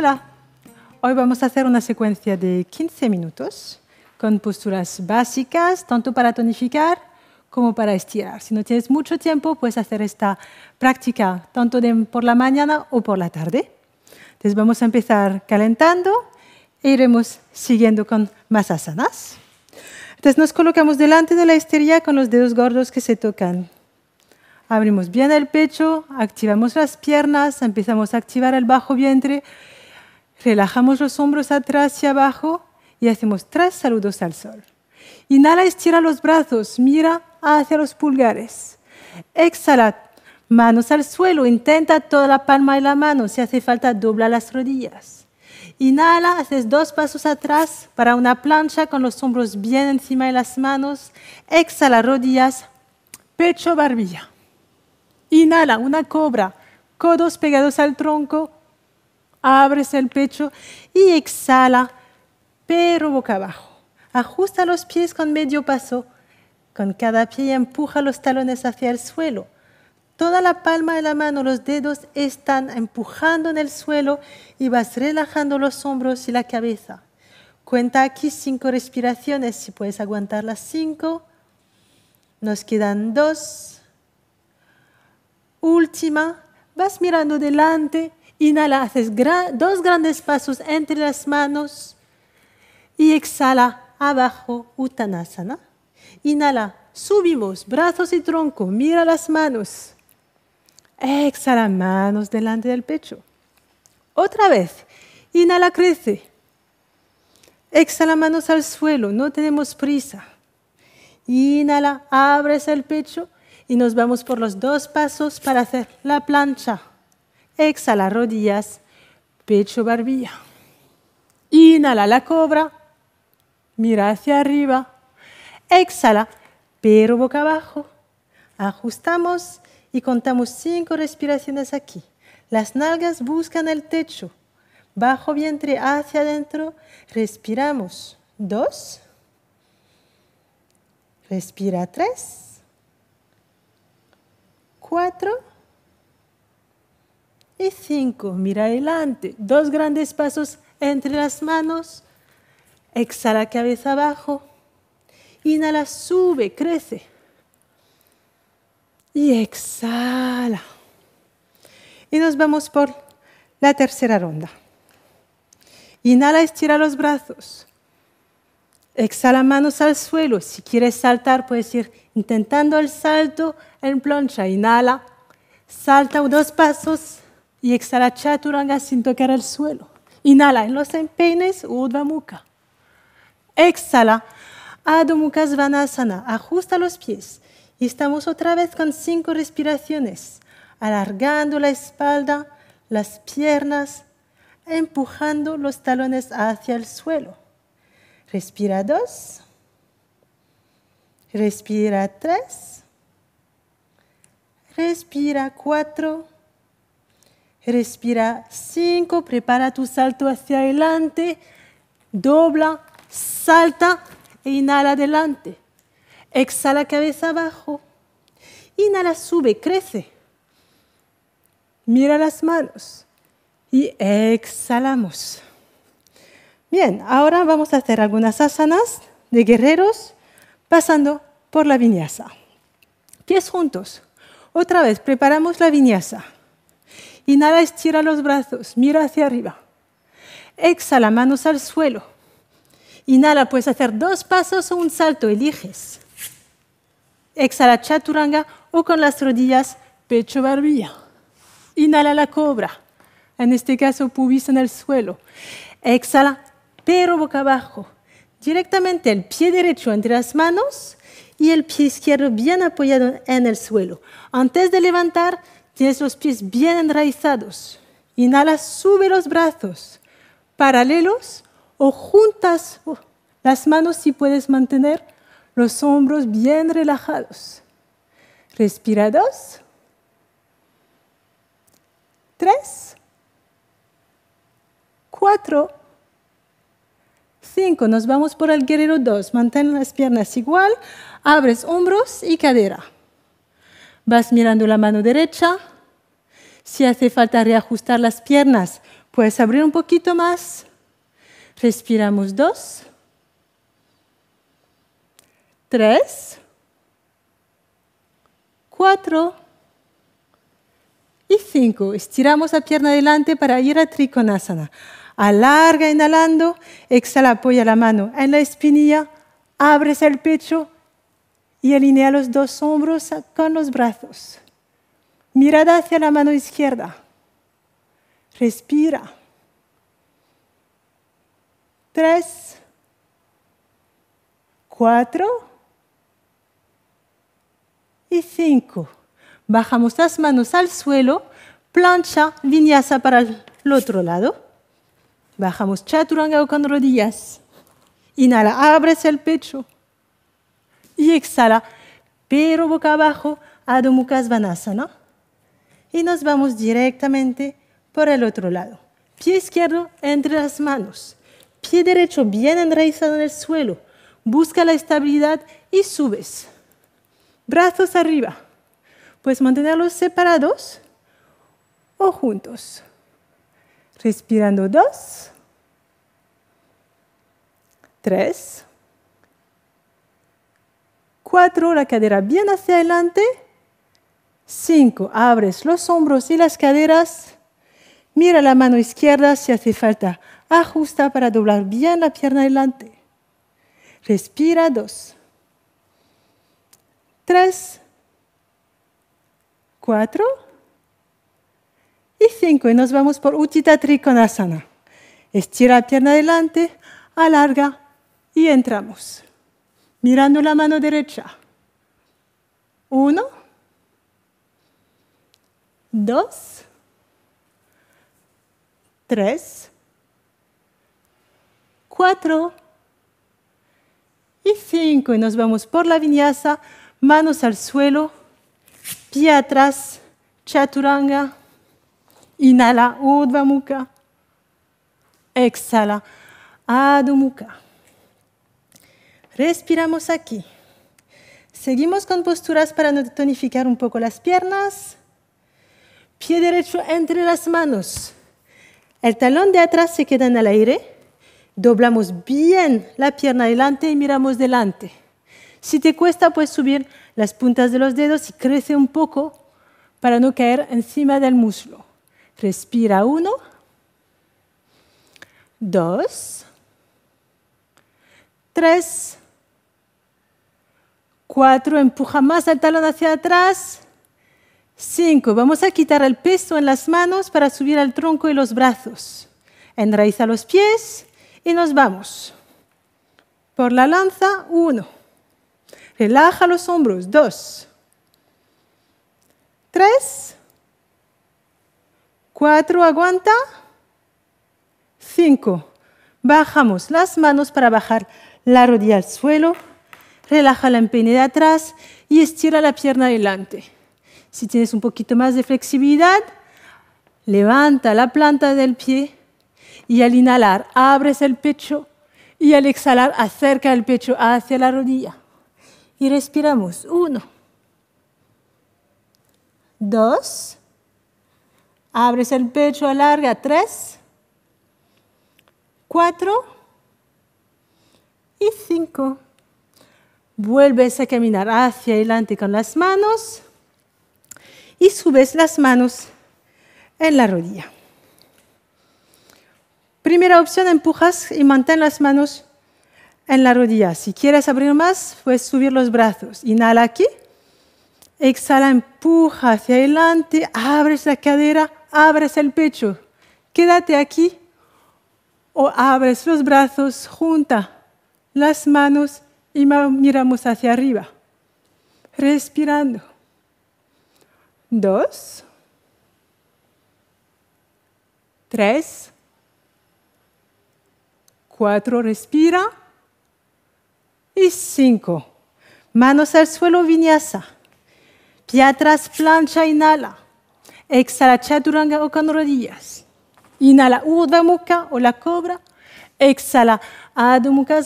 Hola, hoy vamos a hacer una secuencia de 15 minutos con posturas básicas, tanto para tonificar como para estirar. Si no tienes mucho tiempo, puedes hacer esta práctica tanto por la mañana o por la tarde. Entonces vamos a empezar calentando e iremos siguiendo con más asanas. Entonces nos colocamos delante de la esterilla con los dedos gordos que se tocan. Abrimos bien el pecho, activamos las piernas, empezamos a activar el bajo vientre Relajamos los hombros atrás y abajo y hacemos tres saludos al sol. Inhala, estira los brazos, mira hacia los pulgares. Exhala, manos al suelo, intenta toda la palma de la mano, si hace falta dobla las rodillas. Inhala, haces dos pasos atrás para una plancha con los hombros bien encima de las manos. Exhala, rodillas, pecho, barbilla. Inhala, una cobra, codos pegados al tronco, abres el pecho y exhala, pero boca abajo. Ajusta los pies con medio paso. Con cada pie empuja los talones hacia el suelo. Toda la palma de la mano, los dedos están empujando en el suelo y vas relajando los hombros y la cabeza. Cuenta aquí cinco respiraciones, si puedes aguantar las cinco. Nos quedan dos. Última, vas mirando delante Inhala, haces dos grandes pasos entre las manos y exhala abajo, Uttanasana. Inhala, subimos, brazos y tronco, mira las manos. Exhala, manos delante del pecho. Otra vez, inhala, crece. Exhala, manos al suelo, no tenemos prisa. Inhala, abres el pecho y nos vamos por los dos pasos para hacer la plancha exhala rodillas, pecho, barbilla. Inhala la cobra, mira hacia arriba, exhala, pero boca abajo. Ajustamos y contamos cinco respiraciones aquí. Las nalgas buscan el techo, bajo vientre hacia adentro, respiramos, dos, respira tres, cuatro, y cinco, mira adelante. Dos grandes pasos entre las manos. Exhala cabeza abajo. Inhala, sube, crece. Y exhala. Y nos vamos por la tercera ronda. Inhala, estira los brazos. Exhala manos al suelo. Si quieres saltar, puedes ir intentando el salto en plancha. Inhala, salta dos pasos y exhala chaturanga sin tocar el suelo. Inhala en los empeines, Urdhva Mukha. Exhala, Adho Mukha Svanasana. Ajusta los pies. Y estamos otra vez con cinco respiraciones, alargando la espalda, las piernas, empujando los talones hacia el suelo. Respira dos. Respira tres. Respira cuatro. Respira cinco, prepara tu salto hacia adelante, dobla, salta e inhala adelante. Exhala cabeza abajo. Inhala, sube, crece. Mira las manos y exhalamos. Bien, ahora vamos a hacer algunas asanas de guerreros pasando por la viñasa. Pies juntos. Otra vez, preparamos la viñasa. Inhala, estira los brazos, mira hacia arriba. Exhala, manos al suelo. Inhala, puedes hacer dos pasos o un salto, eliges. Exhala, chaturanga o con las rodillas, pecho, barbilla. Inhala la cobra, en este caso pubis en el suelo. Exhala, pero boca abajo. Directamente el pie derecho entre las manos y el pie izquierdo bien apoyado en el suelo. Antes de levantar, Tienes los pies bien enraizados. Inhala, sube los brazos paralelos o juntas las manos si puedes mantener los hombros bien relajados. Respira dos, tres, cuatro, cinco. Nos vamos por el guerrero dos. Mantén las piernas igual, abres hombros y cadera. Vas mirando la mano derecha, si hace falta reajustar las piernas, puedes abrir un poquito más. Respiramos dos, tres, cuatro y cinco. Estiramos la pierna adelante para ir a Trikonasana. Alarga inhalando, exhala, apoya la mano en la espinilla, abres el pecho y alinea los dos hombros con los brazos. Mirada hacia la mano izquierda. Respira. Tres. Cuatro. Y cinco. Bajamos las manos al suelo. Plancha, vinyasa para el otro lado. Bajamos chaturanga con rodillas. Inhala, abres el pecho. Y exhala, pero boca abajo, Adho Mukha y nos vamos directamente por el otro lado. Pie izquierdo entre las manos, pie derecho bien enraizado en el suelo, busca la estabilidad y subes. Brazos arriba, puedes mantenerlos separados o juntos. Respirando dos, tres, cuatro, la cadera bien hacia adelante, 5. Abres los hombros y las caderas. Mira la mano izquierda si hace falta. Ajusta para doblar bien la pierna delante. Respira dos, 3. 4. Y 5. Y nos vamos por Utthita Trikonasana. Estira la pierna delante, alarga y entramos. Mirando la mano derecha. 1 dos, tres, cuatro y cinco. Y nos vamos por la viñaza, manos al suelo, pie atrás, chaturanga, inhala, udva exhala, adumuka Respiramos aquí. Seguimos con posturas para tonificar un poco las piernas pie derecho entre las manos. El talón de atrás se queda en el aire. Doblamos bien la pierna delante y miramos delante. Si te cuesta, puedes subir las puntas de los dedos y crece un poco para no caer encima del muslo. Respira uno, dos, tres, cuatro. Empuja más el talón hacia atrás. 5. Vamos a quitar el peso en las manos para subir al tronco y los brazos. Enraiza los pies y nos vamos. Por la lanza, 1. Relaja los hombros, 2. 3. 4. Aguanta. 5. Bajamos las manos para bajar la rodilla al suelo. Relaja la empeine de atrás y estira la pierna adelante. Si tienes un poquito más de flexibilidad, levanta la planta del pie y al inhalar abres el pecho y al exhalar acerca el pecho hacia la rodilla. Y respiramos. Uno. Dos. Abres el pecho, alarga. Tres. Cuatro. Y cinco. Vuelves a caminar hacia adelante con las manos y subes las manos en la rodilla. Primera opción, empujas y mantén las manos en la rodilla. Si quieres abrir más, puedes subir los brazos. Inhala aquí. Exhala, empuja hacia adelante, abres la cadera, abres el pecho. Quédate aquí o abres los brazos, junta las manos y miramos hacia arriba. Respirando dos, tres, cuatro, respira, y cinco. Manos al suelo, vinyasa. Pie atrás, plancha, inhala. Exhala, chaturanga o con rodillas. Inhala, urdhva mukha o la cobra. Exhala, adho mukha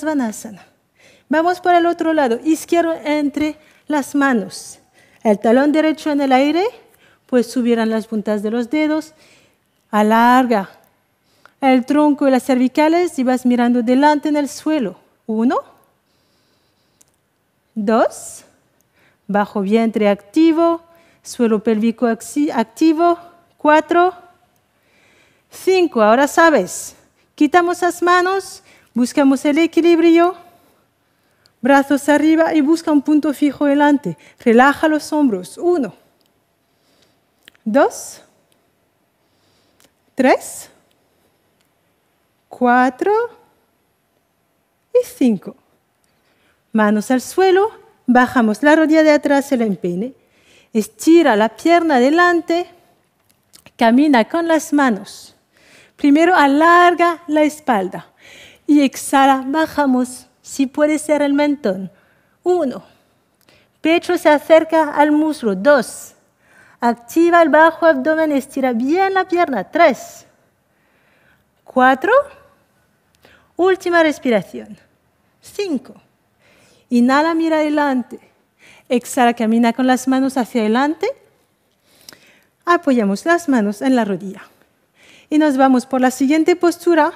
Vamos por el otro lado, izquierdo entre las manos el talón derecho en el aire, pues subieran las puntas de los dedos, alarga el tronco y las cervicales y vas mirando delante en el suelo. Uno, dos, bajo vientre activo, suelo pélvico activo, cuatro, cinco, ahora sabes, quitamos las manos, buscamos el equilibrio, Brazos arriba y busca un punto fijo delante. Relaja los hombros. Uno. Dos. Tres. Cuatro. Y cinco. Manos al suelo. Bajamos la rodilla de atrás, el empene. Estira la pierna adelante, Camina con las manos. Primero alarga la espalda y exhala, bajamos si puede ser el mentón. Uno, pecho se acerca al muslo. Dos, activa el bajo abdomen, estira bien la pierna. Tres, cuatro, última respiración. Cinco, inhala, mira adelante. Exhala, camina con las manos hacia adelante. Apoyamos las manos en la rodilla. Y nos vamos por la siguiente postura,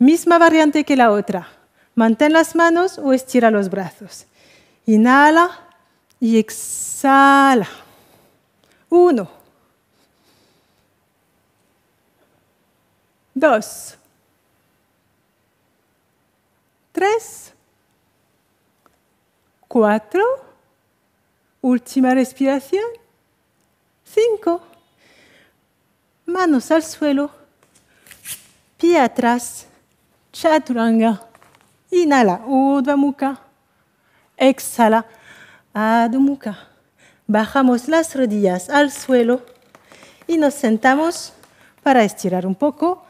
misma variante que la otra. Mantén las manos o estira los brazos. Inhala y exhala. Uno. Dos. Tres. Cuatro. Última respiración. Cinco. Manos al suelo. Pie atrás. Chaturanga. Inhala, Urdhva Exhala, Adho Bajamos las rodillas al suelo y nos sentamos para estirar un poco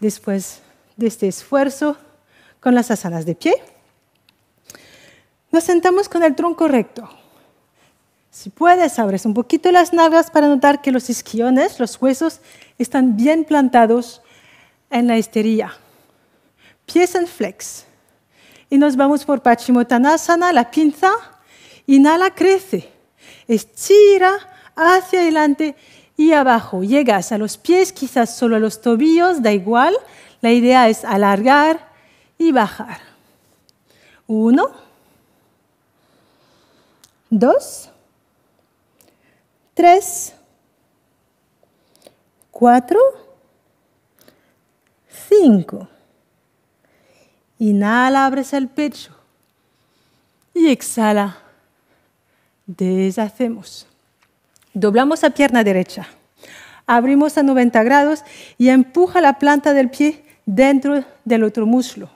después de este esfuerzo con las asanas de pie. Nos sentamos con el tronco recto. Si puedes, abres un poquito las nalgas para notar que los isquiones, los huesos, están bien plantados en la esterilla. Pies en flex y nos vamos por Pachimotanasana, la pinza. Inhala, crece. Estira hacia adelante y abajo. Llegas a los pies, quizás solo a los tobillos, da igual. La idea es alargar y bajar. Uno. Dos. Tres. Cuatro. Cinco. Inhala, abres el pecho. Y exhala. Deshacemos. Doblamos la pierna derecha. Abrimos a 90 grados y empuja la planta del pie dentro del otro muslo.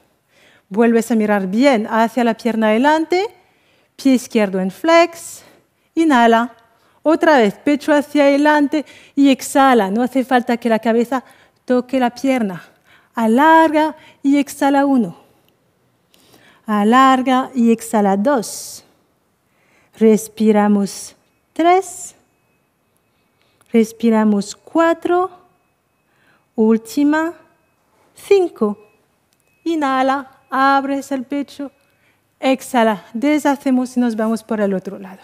Vuelves a mirar bien hacia la pierna adelante, pie izquierdo en flex, inhala, otra vez pecho hacia adelante y exhala. No hace falta que la cabeza toque la pierna. Alarga y exhala uno alarga y exhala dos. Respiramos tres. Respiramos cuatro. Última, cinco. Inhala, abres el pecho. Exhala, deshacemos y nos vamos por el otro lado.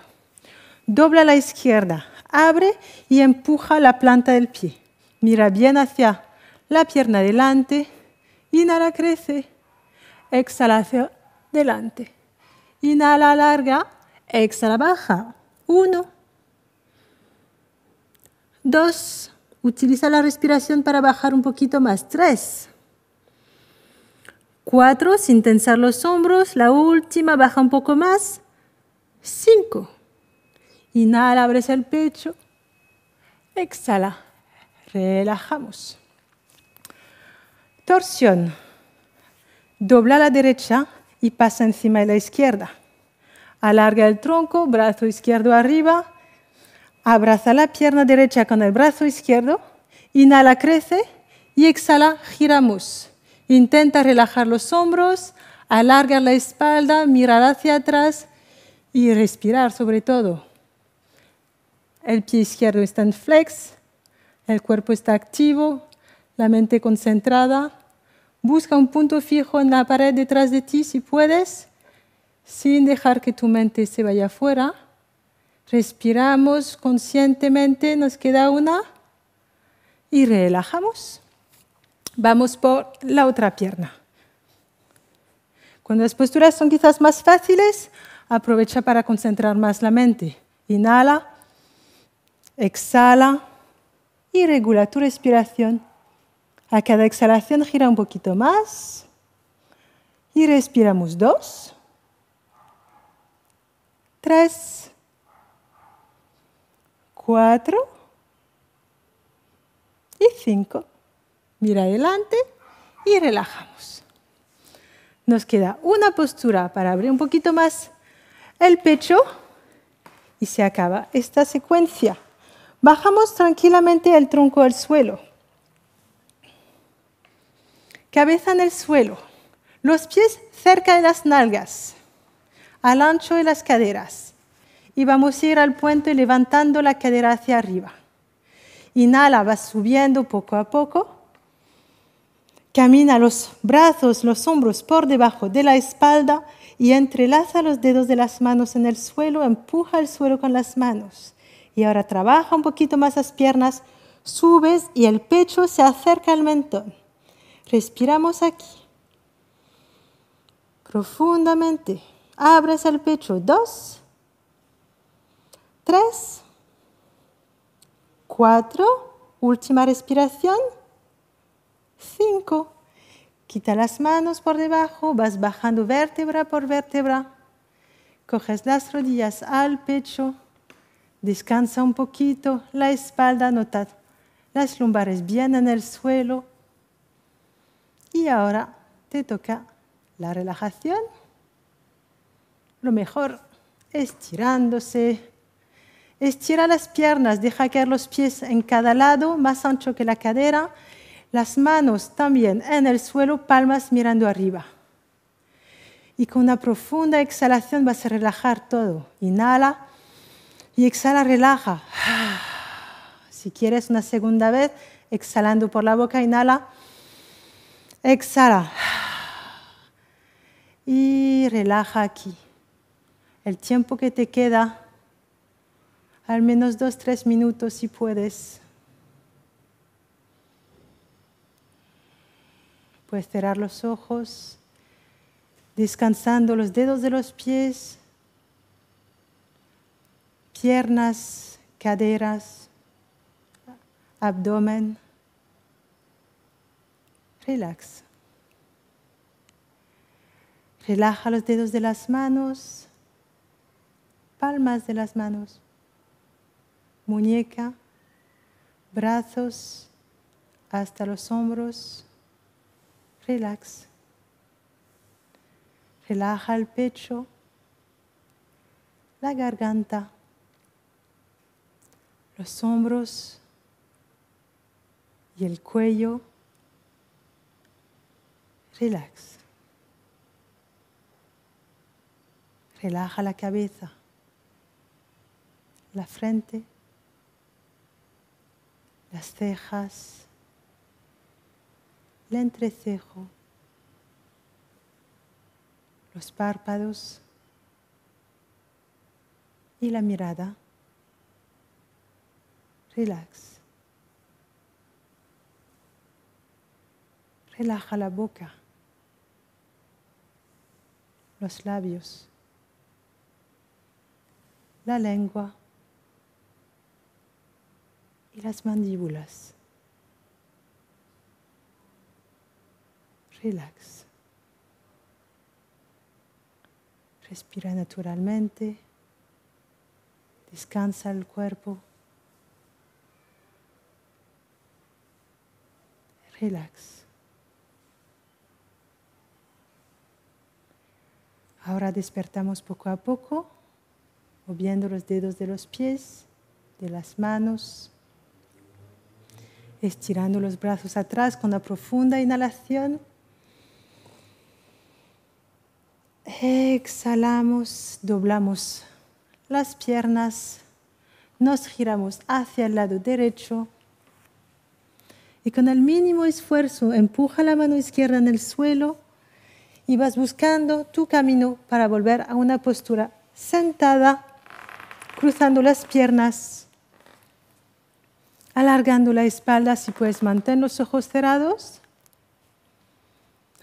Dobla la izquierda, abre y empuja la planta del pie. Mira bien hacia la pierna delante. Inhala, crece. Exhala delante. Inhala larga, exhala baja. Uno. Dos. Utiliza la respiración para bajar un poquito más. Tres. Cuatro. Sin tensar los hombros. La última, baja un poco más. Cinco. Inhala, abres el pecho. Exhala. Relajamos. Torsión. Dobla la derecha y pasa encima de la izquierda. Alarga el tronco, brazo izquierdo arriba, abraza la pierna derecha con el brazo izquierdo, inhala, crece y exhala, giramos. Intenta relajar los hombros, alarga la espalda, mirar hacia atrás y respirar sobre todo. El pie izquierdo está en flex, el cuerpo está activo, la mente concentrada. Busca un punto fijo en la pared detrás de ti si puedes, sin dejar que tu mente se vaya afuera. Respiramos conscientemente, nos queda una y relajamos. Vamos por la otra pierna. Cuando las posturas son quizás más fáciles, aprovecha para concentrar más la mente. Inhala, exhala y regula tu respiración. A cada exhalación gira un poquito más y respiramos dos, tres, cuatro y cinco. Mira adelante y relajamos. Nos queda una postura para abrir un poquito más el pecho y se acaba esta secuencia. Bajamos tranquilamente el tronco al suelo cabeza en el suelo, los pies cerca de las nalgas, al ancho de las caderas. Y vamos a ir al puente levantando la cadera hacia arriba. Inhala, vas subiendo poco a poco. Camina los brazos, los hombros por debajo de la espalda y entrelaza los dedos de las manos en el suelo, empuja el suelo con las manos. Y ahora trabaja un poquito más las piernas, subes y el pecho se acerca al mentón. Respiramos aquí. Profundamente. Abres el pecho. Dos. Tres. Cuatro. Última respiración. Cinco. Quita las manos por debajo. Vas bajando vértebra por vértebra. Coges las rodillas al pecho. Descansa un poquito la espalda. Nota las lumbares bien en el suelo y ahora te toca la relajación. Lo mejor estirándose. Estira las piernas, deja caer los pies en cada lado, más ancho que la cadera. Las manos también en el suelo, palmas mirando arriba. Y con una profunda exhalación vas a relajar todo. Inhala y exhala, relaja. Si quieres una segunda vez, exhalando por la boca, inhala. Exhala. Y relaja aquí. El tiempo que te queda, al menos dos, tres minutos si puedes. Puedes cerrar los ojos, descansando los dedos de los pies, piernas, caderas, abdomen relax. Relaja los dedos de las manos, palmas de las manos, muñeca, brazos hasta los hombros. Relax. Relaja el pecho, la garganta, los hombros y el cuello. Relax. Relaja la cabeza, la frente, las cejas, el entrecejo, los párpados y la mirada. Relax. Relaja la boca los labios, la lengua y las mandíbulas. Relax. Respira naturalmente. Descansa el cuerpo. Relax. Ahora despertamos poco a poco, moviendo los dedos de los pies, de las manos, estirando los brazos atrás con una profunda inhalación. Exhalamos, doblamos las piernas, nos giramos hacia el lado derecho y con el mínimo esfuerzo empuja la mano izquierda en el suelo y vas buscando tu camino para volver a una postura sentada, cruzando las piernas, alargando la espalda si puedes mantener los ojos cerrados.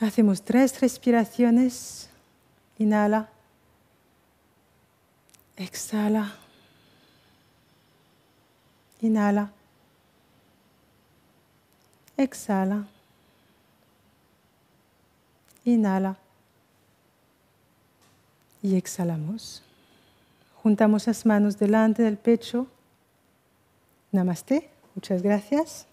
Hacemos tres respiraciones. Inhala. Exhala. Inhala. Exhala inhala. Y exhalamos. Juntamos las manos delante del pecho. Namaste. Muchas gracias.